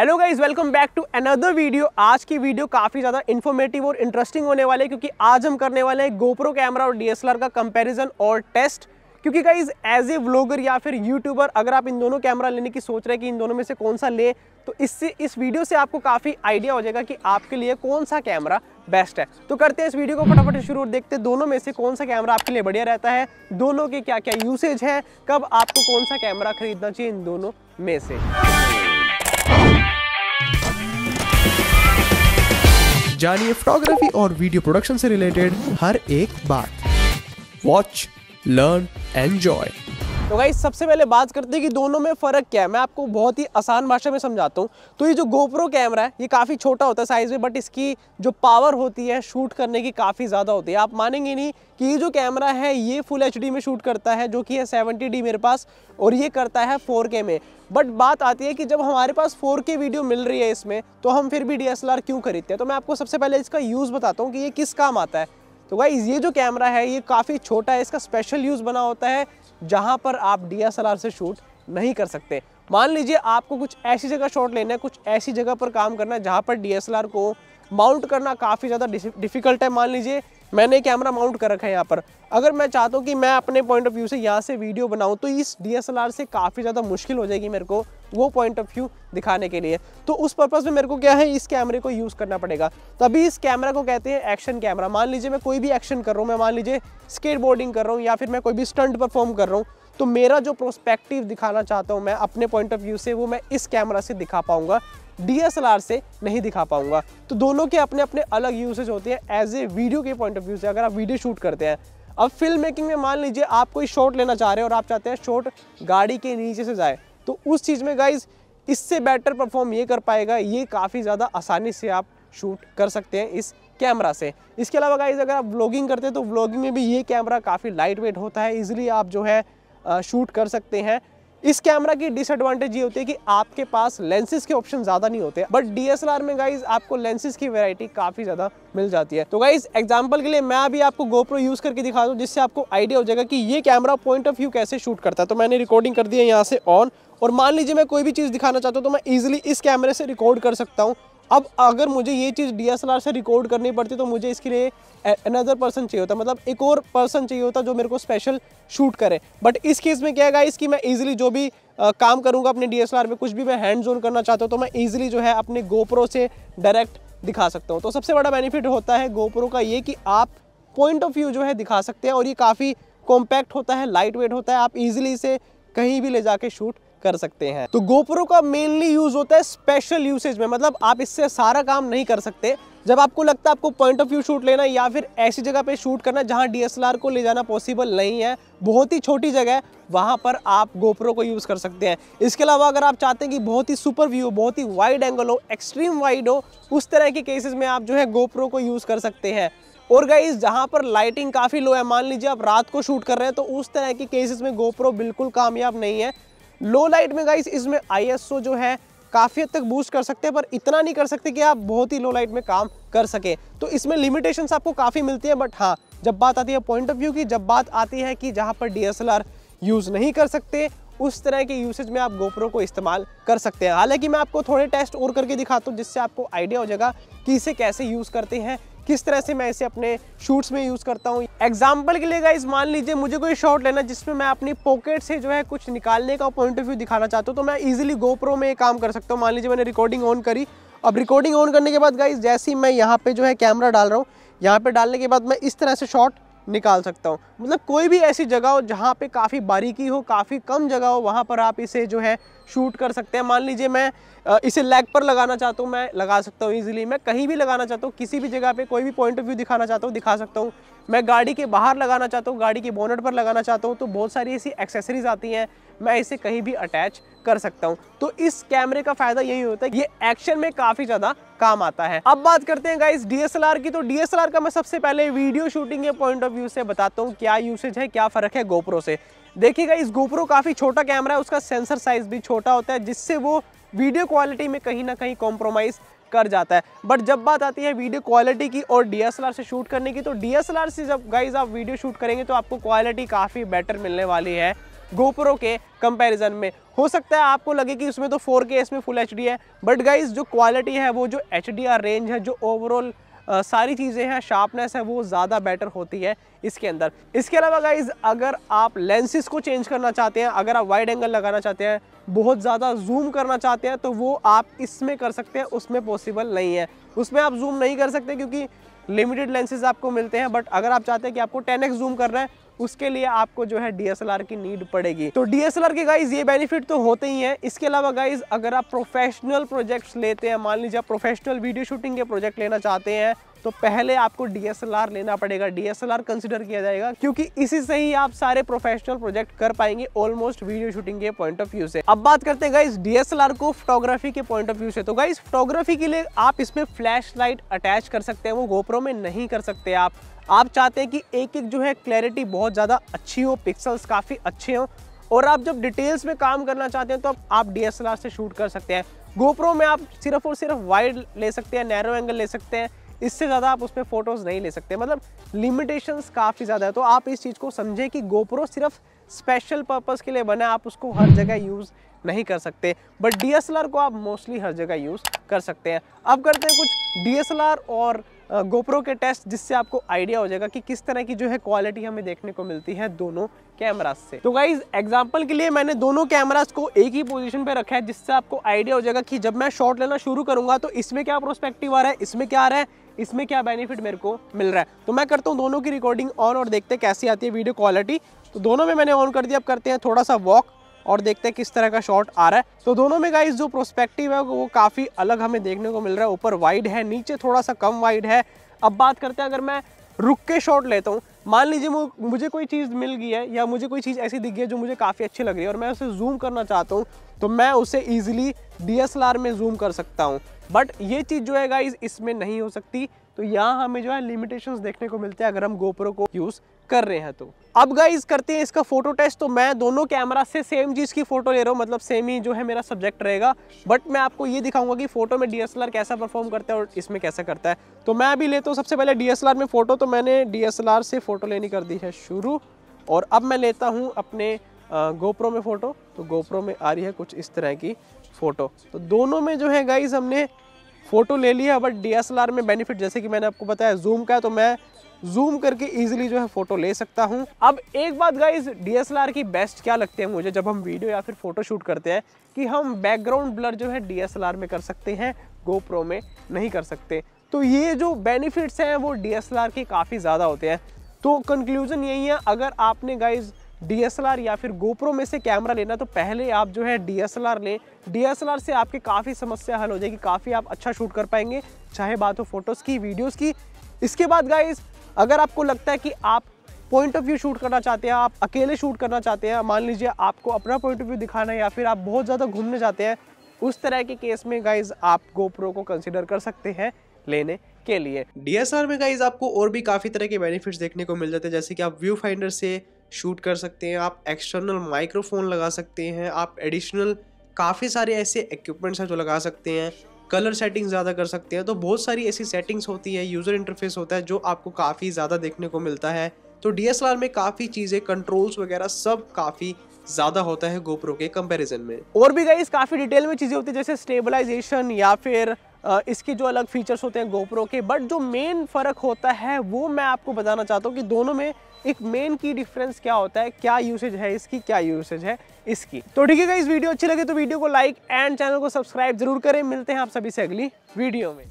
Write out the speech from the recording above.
hello guys welcome back to another video आज की video काफ़ी ज़्यादा इन्फॉर्मेटिव और इंटरेस्टिंग होने वाले क्योंकि आज हम करने वाले हैं गोप्रो कैमरा और डीएसएलआर का कंपैरिजन और टेस्ट क्योंकि गाइज एज ए व्लॉगर या फिर यूट्यूबर अगर आप इन दोनों कैमरा लेने की सोच रहे हैं कि इन दोनों में से कौन सा ले तो इससे इस वीडियो से आपको काफ़ी आइडिया हो जाएगा कि आपके लिए कौन सा कैमरा बेस्ट है तो करते हैं इस वीडियो को फटाफट शुरू और देखते हैं दोनों में से कौन सा कैमरा आपके लिए बढ़िया रहता है दोनों के क्या क्या यूसेज है कब आपको कौन सा कैमरा खरीदना चाहिए इन दोनों में से जानिए फोटोग्राफी और वीडियो प्रोडक्शन से रिलेटेड हर एक बात वॉच लर्न एंजॉय तो भाई सबसे पहले बात करते हैं कि दोनों में फ़र्क क्या है मैं आपको बहुत ही आसान भाषा में समझाता हूँ तो ये जो गोप्रो कैमरा है ये काफ़ी छोटा होता है साइज़ में बट इसकी जो पावर होती है शूट करने की काफ़ी ज़्यादा होती है आप मानेंगे नहीं कि ये जो कैमरा है ये फुल एच में शूट करता है जो कि है सेवेंटी मेरे पास और ये करता है फोर में बट बात आती है कि जब हमारे पास 4K वीडियो मिल रही है इसमें तो हम फिर भी डी क्यों खरीदते हैं तो मैं आपको सबसे पहले इसका यूज़ बताता हूँ कि ये किस काम आता है तो भाई ये जो कैमरा है ये काफ़ी छोटा है इसका स्पेशल यूज़ बना होता है जहाँ पर आप डीएसएलआर से शूट नहीं कर सकते मान लीजिए आपको कुछ ऐसी जगह शॉट लेना है कुछ ऐसी जगह पर काम करना है जहाँ पर डी को माउंट करना काफ़ी ज़्यादा डिफ़िकल्ट है मान लीजिए मैंने कैमरा माउंट कर रखा है यहाँ पर अगर मैं चाहता हूँ कि मैं अपने पॉइंट ऑफ व्यू से यहाँ से वीडियो बनाऊँ तो इस डीएसएलआर से काफ़ी ज़्यादा मुश्किल हो जाएगी मेरे को वो पॉइंट ऑफ व्यू दिखाने के लिए तो उस पर्पज़ में मेरे को क्या है इस कैमरे को यूज़ करना पड़ेगा तभी इस कैमरा को कहते हैं एक्शन कैमरा मान लीजिए मैं कोई भी एक्शन कर रहा हूँ मैं मान लीजिए स्केट बोर्डिंग कर रहा हूँ या फिर मैं कोई भी स्टंट परफॉर्म कर रहा हूँ तो मेरा जो प्रोस्पेक्टिव दिखाना चाहता हूँ मैं अपने पॉइंट ऑफ व्यू से वो मैं इस कैमरा से दिखा पाऊँगा डी से नहीं दिखा पाऊँगा तो दोनों के अपने अपने अलग यूसेज होते हैं एज ए वीडियो के पॉइंट ऑफ व्यू से अगर आप वीडियो शूट करते हैं अब फिल्म मेकिंग में मान लीजिए आप कोई शॉट लेना चाह रहे हो और आप चाहते हैं शॉट गाड़ी के नीचे से जाए तो उस चीज़ में गाइज इससे बेटर परफॉर्म ये कर पाएगा ये काफ़ी ज़्यादा आसानी से आप शूट कर सकते हैं इस कैमरा से इसके अलावा गाइज अगर आप व्लॉगिंग करते हैं तो व्लॉगिंग में भी ये कैमरा काफ़ी लाइट वेट होता है इजिली आप जो है शूट कर सकते हैं इस कैमरा की डिसएडवांटेज ये होती है कि आपके पास लेंसेज के ऑप्शन ज़्यादा नहीं होते बट डी में गाइज आपको लेंसेज की वैरायटी काफ़ी ज़्यादा मिल जाती है तो गाइज एग्जांपल के लिए मैं अभी आपको गोप्रो यूज़ करके दिखा दूँ जिससे आपको आइडिया हो जाएगा कि ये कैमरा पॉइंट ऑफ व्यू कैसे शूट करता है तो मैंने रिकॉर्डिंग कर दी है यहाँ से ऑन और मान लीजिए मैं कोई भी चीज़ दिखाना चाहता हूँ तो मैं ईजिली इस कैमरे से रिकॉर्ड कर सकता हूँ अब अगर मुझे ये चीज़ डी से रिकॉर्ड करनी पड़ती तो मुझे इसके लिए अनदर पर्सन चाहिए होता मतलब एक और पर्सन चाहिए होता जो मेरे को स्पेशल शूट करे बट इस केस में क्या है इसकी मैं ईजिली जो भी आ, काम करूँगा अपने डी में कुछ भी मैं हैंड जोन करना चाहता हूँ तो मैं ईजिली जो है अपने गोप्रो से डायरेक्ट दिखा सकता हूँ तो सबसे बड़ा बेनिफिट होता है गोप्रो का ये कि आप पॉइंट ऑफ व्यू जो है दिखा सकते हैं और ये काफ़ी कॉम्पैक्ट होता है लाइट वेट होता है आप ईजिली इसे कहीं भी ले जाके शूट कर सकते हैं तो गोप्रो का मेनली यूज होता है स्पेशल यूसेज में मतलब आप इससे सारा काम नहीं कर सकते जब आपको लगता है आपको पॉइंट ऑफ व्यू शूट लेना या फिर ऐसी जगह पे शूट करना जहाँ डीएसएलआर को ले जाना पॉसिबल नहीं है बहुत ही छोटी जगह है वहां पर आप गोप्रो को यूज़ कर सकते हैं इसके अलावा अगर आप चाहते हैं कि बहुत ही सुपर व्यू हो बहुत ही वाइड एंगल हो एक्सट्रीम वाइड हो उस तरह के केसेस में आप जो है गोप्रो को यूज़ कर सकते हैं और गाइज जहाँ पर लाइटिंग काफ़ी लो है मान लीजिए आप रात को शूट कर रहे हैं तो उस तरह के केसेस में गोप्रो बिल्कुल कामयाब नहीं है लो लाइट में गाइस इसमें आईएसओ जो है काफ़ी हद तक बूस्ट कर सकते हैं पर इतना नहीं कर सकते कि आप बहुत ही लो लाइट में काम कर सके तो इसमें लिमिटेशन आपको काफ़ी मिलती है बट हाँ जब बात आती है पॉइंट ऑफ व्यू की जब बात आती है कि जहाँ पर डी यूज़ नहीं कर सकते उस तरह के यूसेज में आप गोप्रो को इस्तेमाल कर सकते हैं हालांकि मैं आपको थोड़े टेस्ट और करके दिखाता हूँ जिससे आपको आइडिया हो जाएगा कि इसे कैसे यूज़ करते हैं किस तरह से मैं इसे अपने शूट्स में यूज़ करता हूँ एग्जाम्पल के लिए गाइज मान लीजिए मुझे कोई शॉट लेना जिसमें मैं अपनी पॉकेट से जो है कुछ निकालने का पॉइंट ऑफ व्यू दिखाना चाहता हूँ तो मैं ईजिली गोप्रो में काम कर सकता हूँ मान लीजिए मैंने रिकॉर्डिंग ऑन करी अब रिकॉर्डिंग ऑन करने के बाद गाइज जैसे ही मैं यहाँ पे जो है कैमरा डाल रहा हूँ यहाँ पे डालने के बाद मैं इस तरह से शॉट निकाल सकता हूँ मतलब कोई भी ऐसी जगह हो जहाँ पे काफ़ी बारीकी हो काफ़ी कम जगह हो वहाँ पर आप इसे जो है शूट कर सकते हैं मान लीजिए मैं इसे लेग पर लगाना चाहता हूँ मैं लगा सकता हूँ इजीली मैं कहीं भी लगाना चाहता हूँ किसी भी जगह पे कोई भी पॉइंट ऑफ व्यू दिखाना चाहता हूँ दिखा सकता हूँ मैं गाड़ी के बाहर लगाना चाहता हूँ गाड़ी के बोनट पर लगाना चाहता हूँ तो बहुत सारी ऐसी एक्सेसरीज आती हैं मैं इसे कहीं भी अटैच कर सकता हूँ तो इस कैमरे का फायदा यही होता है ये एक्शन में काफी ज्यादा काम आता है अब बात करते हैं गाइस डीएसएलआर की तो डीएसएलआर का मैं सबसे पहले वीडियो शूटिंग के पॉइंट ऑफ व्यू से बताता हूँ क्या यूसेज है क्या फर्क है गोप्रो से देखिएगा इस गोप्रो काफ़ी छोटा कैमरा है उसका सेंसर साइज भी छोटा होता है जिससे वो वीडियो क्वालिटी में कहीं ना कहीं कॉम्प्रोमाइज़ कर जाता है बट जब बात आती है वीडियो क्वालिटी की और डीएसएलआर से शूट करने की तो डीएसएलआर से जब गाइज आप वीडियो शूट करेंगे तो आपको क्वालिटी काफ़ी बेटर मिलने वाली है गोप्रो के कंपैरिजन में हो सकता है आपको लगे कि उसमें तो 4K इसमें फुल एच है बट गाइज जो क्वालिटी है वो जो एच रेंज है जो ओवरऑल सारी चीज़ें हैं शार्पनेस है वो ज़्यादा बेटर होती है इसके अंदर इसके अलावा गाइज अगर आप लेंसेज को चेंज करना चाहते हैं अगर आप वाइड एंगल लगाना चाहते हैं बहुत ज़्यादा जूम करना चाहते हैं तो वो आप इसमें कर सकते हैं उसमें पॉसिबल नहीं है उसमें आप जूम नहीं कर सकते क्योंकि लिमिटेड लेंसेज आपको मिलते हैं बट अगर आप चाहते हैं कि आपको एक्स जूम करना है उसके लिए आपको जो है डीएसएलआर की नीड पड़ेगी तो डीएसएलआर के गाइज ये बेनिफिट तो होते ही है इसके अलावा गाइज अगर आप प्रोफेशनल प्रोजेक्ट लेते हैं मान लीजिए प्रोफेशनल वीडियो शूटिंग के प्रोजेक्ट लेना चाहते हैं तो पहले आपको डीएसएलआर लेना पड़ेगा डीएसएलआर कंसिडर किया जाएगा क्योंकि इसी से ही आप सारे प्रोफेशनल प्रोजेक्ट कर पाएंगे ऑलमोस्ट वीडियो शूटिंग के पॉइंट ऑफ व्यू से अब बात करते हैं गाइस डीएसएलआर को फोटोग्राफी के पॉइंट ऑफ व्यू से तो गाइस फोटोग्राफी के लिए आप इसमें फ्लैश लाइट अटैच कर सकते हैं वो गोप्रो में नहीं कर सकते आप आप चाहते हैं कि एक एक जो है क्लैरिटी बहुत ज़्यादा अच्छी हो पिक्सल्स काफ़ी अच्छे हों और आप जब डिटेल्स में काम करना चाहते हैं तो आप डी से शूट कर सकते हैं गोप्रो में आप सिर्फ और सिर्फ वाइड ले सकते हैं नैरो एंगल ले सकते हैं इससे ज़्यादा आप उसमें फ़ोटोज़ नहीं ले सकते मतलब लिमिटेशंस काफ़ी ज़्यादा है तो आप इस चीज़ को समझें कि गोप्रो सिर्फ स्पेशल पर्पज़ के लिए बना है आप उसको हर जगह यूज़ नहीं कर सकते बट डी को आप मोस्टली हर जगह यूज़ कर सकते हैं अब करते हैं कुछ डी और गोप्रो के टेस्ट जिससे आपको आइडिया हो जाएगा कि किस तरह की जो है क्वालिटी हमें देखने को मिलती है दोनों कैमराज से तो गाइज एग्जाम्पल के लिए मैंने दोनों कैमराज को एक ही पोजीशन पे रखा है जिससे आपको आइडिया हो जाएगा कि जब मैं शॉट लेना शुरू करूंगा तो इसमें क्या प्रोस्पेक्टिव आ रहा है इसमें क्या आ रहा है इसमें क्या बेनिफिट मेरे को मिल रहा है तो मैं करता हूँ दोनों की रिकॉर्डिंग ऑन और देखते कैसी आती है वीडियो क्वालिटी तो दोनों में मैंने ऑन कर दिया अब करते हैं थोड़ा सा वॉक और देखते हैं किस तरह का शॉट आ रहा है तो दोनों में गाइस जो प्रोस्पेक्टिव है वो काफ़ी अलग हमें देखने को मिल रहा है ऊपर वाइड है नीचे थोड़ा सा कम वाइड है अब बात करते हैं अगर मैं रुक के शॉट लेता हूँ मान लीजिए मुझे कोई चीज़ मिल गई है या मुझे कोई चीज़ ऐसी दिख गई है जो मुझे काफ़ी अच्छी लग रही है और मैं उसे जूम करना चाहता हूँ तो मैं उसे ईजिली डी में जूम कर सकता हूँ बट ये चीज़ जो है गाइज इसमें नहीं हो सकती तो यहाँ हमें जो है लिमिटेशन देखने को मिलते हैं अगर हम गोप्रो को यूज़ कर रहे हैं तो अब गाइज करते हैं इसका फोटो टेस्ट तो मैं दोनों कैमरा से सेम चीज़ की फोटो ले रहा हूँ मतलब सेम ही जो है मेरा सब्जेक्ट रहेगा बट मैं आपको ये दिखाऊंगा कि फोटो में डीएसएलआर कैसा परफॉर्म करता है और इसमें कैसा करता है तो मैं अभी लेता हूँ सबसे पहले डीएसएलआर में फ़ोटो तो मैंने डीएसएलआर से फ़ोटो लेनी कर दी है शुरू और अब मैं लेता हूँ अपने गोप्रो में फ़ोटो तो गोप्रो में आ रही है कुछ इस तरह की फ़ोटो तो दोनों में जो है गाइज हमने फ़ोटो ले लिया बट डी में बेनिफिट जैसे कि मैंने आपको बताया जूम का है तो मैं जूम करके इजीली जो है फोटो ले सकता हूँ अब एक बात गाइज डीएसएलआर की बेस्ट क्या लगते हैं मुझे जब हम वीडियो या फिर फोटो शूट करते हैं कि हम बैकग्राउंड ब्लर जो है डी में कर सकते हैं गोप्रो में नहीं कर सकते तो ये जो बेनिफिट्स हैं वो डी के काफ़ी ज़्यादा होते हैं तो कंक्लूज़न यही है अगर आपने गाइज़ डी या फिर गोप्रो में से कैमरा लेना तो पहले आप जो है डीएसएलआर लें डी से आपकी काफ़ी समस्या हल हो जाएगी काफ़ी आप अच्छा शूट कर पाएंगे चाहे बात हो फोटोज़ की वीडियोज़ की इसके बाद गाइज अगर आपको लगता है कि आप पॉइंट ऑफ व्यू शूट करना चाहते हैं आप अकेले शूट करना चाहते हैं मान लीजिए आपको अपना पॉइंट ऑफ व्यू दिखाना है या फिर आप बहुत ज़्यादा घूमने जाते हैं उस तरह के केस में गाइज आप गोप्रो को कंसिडर कर सकते हैं लेने के लिए डी में गाइज आपको और भी काफ़ी तरह के बेनिफिट्स देखने को मिल जाते हैं जैसे कि आप व्यू फाइंडर से शूट कर सकते हैं आप एक्सटर्नल माइक्रोफोन लगा सकते हैं आप एडिशनल काफ़ी सारे ऐसे इक्विपमेंट्स हैं जो लगा सकते हैं कलर सेटिंग ज़्यादा कर सकते हैं तो बहुत सारी ऐसी सेटिंग्स होती है यूज़र इंटरफेस होता है जो आपको काफ़ी ज़्यादा देखने को मिलता है तो डी में काफ़ी चीज़ें कंट्रोल्स वगैरह सब काफ़ी ज़्यादा होता है गोप्रो के कंपैरिजन में और भी गई काफ़ी डिटेल में चीज़ें होती है जैसे स्टेबलाइजेशन या फिर इसके जो अलग फीचर्स होते हैं गोप्रो के बट जो मेन फ़र्क होता है वो मैं आपको बताना चाहता हूँ कि दोनों में एक मेन की डिफरेंस क्या होता है क्या यूसेज है इसकी क्या यूसेज है इसकी तो ठीक है इस वीडियो अच्छी लगे तो वीडियो को लाइक एंड चैनल को सब्सक्राइब जरूर करें मिलते हैं आप सभी से अगली वीडियो में